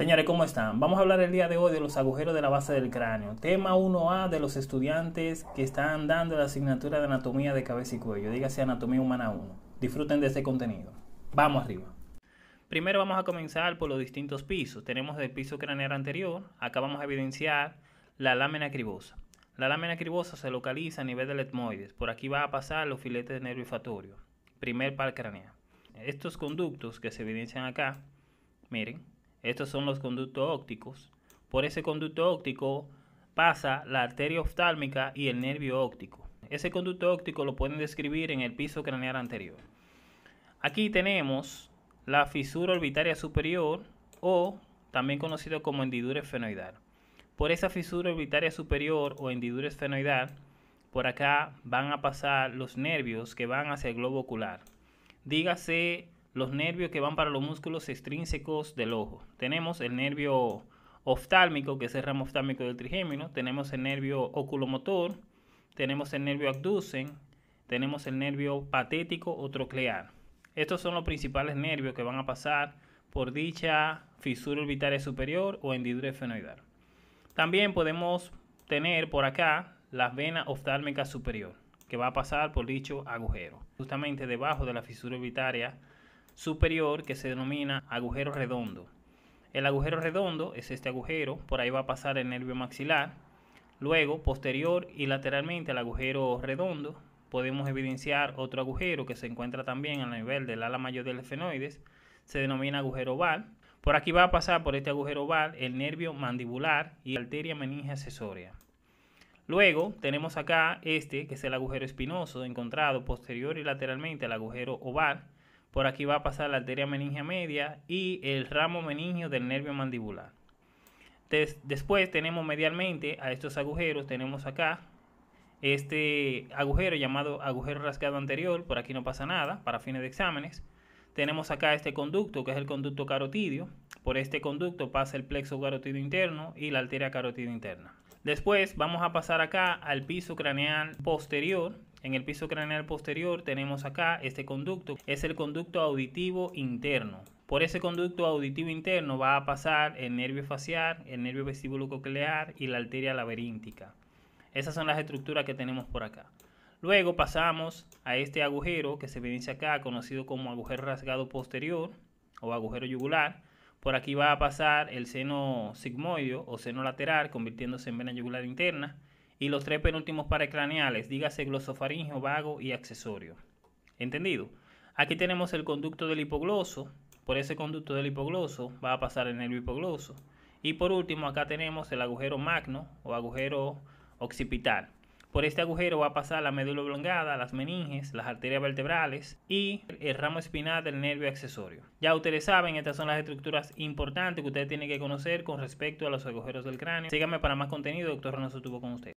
Señores, ¿cómo están? Vamos a hablar el día de hoy de los agujeros de la base del cráneo. Tema 1A de los estudiantes que están dando la asignatura de anatomía de cabeza y cuello. Dígase anatomía humana 1. Disfruten de este contenido. Vamos arriba. Primero vamos a comenzar por los distintos pisos. Tenemos el piso craneal anterior. Acá vamos a evidenciar la lámina cribosa. La lámina cribosa se localiza a nivel del etmoides. Por aquí va a pasar los filetes de nervio Primer par craneal. Estos conductos que se evidencian acá, miren, estos son los conductos ópticos. Por ese conducto óptico pasa la arteria oftálmica y el nervio óptico. Ese conducto óptico lo pueden describir en el piso craneal anterior. Aquí tenemos la fisura orbitaria superior o también conocido como hendidura esfenoidal. Por esa fisura orbitaria superior o hendidura esfenoidal, por acá van a pasar los nervios que van hacia el globo ocular. Dígase los nervios que van para los músculos extrínsecos del ojo. Tenemos el nervio oftálmico, que es el ramo oftálmico del trigémino, tenemos el nervio oculomotor, tenemos el nervio abducen, tenemos el nervio patético o troclear. Estos son los principales nervios que van a pasar por dicha fisura orbitaria superior o hendidura fenoidal. También podemos tener por acá la vena oftálmica superior, que va a pasar por dicho agujero, justamente debajo de la fisura orbitaria superior que se denomina agujero redondo. El agujero redondo es este agujero, por ahí va a pasar el nervio maxilar. Luego, posterior y lateralmente al agujero redondo, podemos evidenciar otro agujero que se encuentra también a nivel del ala mayor del esfenoides, se denomina agujero oval. Por aquí va a pasar por este agujero oval el nervio mandibular y la arteria meninge accesoria. Luego tenemos acá este, que es el agujero espinoso, encontrado posterior y lateralmente al agujero oval, por aquí va a pasar la arteria meningia media y el ramo meningio del nervio mandibular. después tenemos medialmente a estos agujeros, tenemos acá este agujero llamado agujero rasgado anterior, por aquí no pasa nada para fines de exámenes. Tenemos acá este conducto, que es el conducto carotidio. Por este conducto pasa el plexo carotidio interno y la arteria carotidio interna. Después vamos a pasar acá al piso craneal posterior, en el piso craneal posterior tenemos acá este conducto, es el conducto auditivo interno. Por ese conducto auditivo interno va a pasar el nervio facial, el nervio vestíbulo coclear y la arteria laberíntica. Esas son las estructuras que tenemos por acá. Luego pasamos a este agujero que se evidencia acá, conocido como agujero rasgado posterior o agujero yugular. Por aquí va a pasar el seno sigmoideo o seno lateral, convirtiéndose en vena yugular interna y los tres penúltimos pares craneales, dígase glosofaringio, vago y accesorio. ¿Entendido? Aquí tenemos el conducto del hipogloso, por ese conducto del hipogloso va a pasar el nervio hipogloso. Y por último, acá tenemos el agujero magno o agujero occipital. Por este agujero va a pasar la médula oblongada, las meninges, las arterias vertebrales y el ramo espinal del nervio accesorio. Ya ustedes saben, estas son las estructuras importantes que ustedes tienen que conocer con respecto a los agujeros del cráneo. Síganme para más contenido, doctor Renoso estuvo con ustedes.